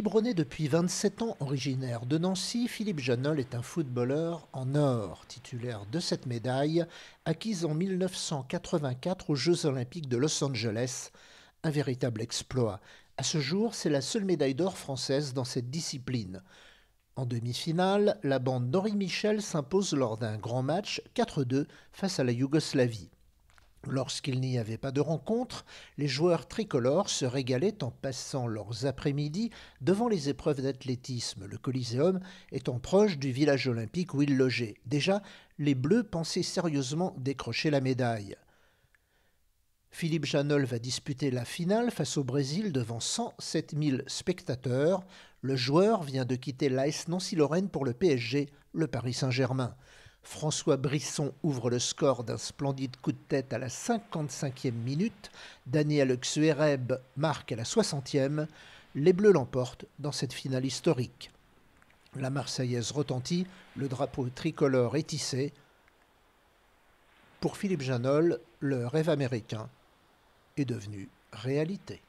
bronnait depuis 27 ans, originaire de Nancy, Philippe Janol est un footballeur en or, titulaire de cette médaille, acquise en 1984 aux Jeux Olympiques de Los Angeles. Un véritable exploit. À ce jour, c'est la seule médaille d'or française dans cette discipline. En demi-finale, la bande d'Henri Michel s'impose lors d'un grand match 4-2 face à la Yougoslavie. Lorsqu'il n'y avait pas de rencontre, les joueurs tricolores se régalaient en passant leurs après-midi devant les épreuves d'athlétisme, le Coliseum étant proche du village olympique où ils logeaient. Déjà, les Bleus pensaient sérieusement décrocher la médaille. Philippe Janol va disputer la finale face au Brésil devant 107 000 spectateurs. Le joueur vient de quitter l'AS Nancy-Lorraine pour le PSG, le Paris Saint-Germain. François Brisson ouvre le score d'un splendide coup de tête à la 55e minute. Daniel Xuereb marque à la 60e. Les Bleus l'emportent dans cette finale historique. La Marseillaise retentit, le drapeau tricolore est tissé. Pour Philippe Janol, le rêve américain est devenu réalité.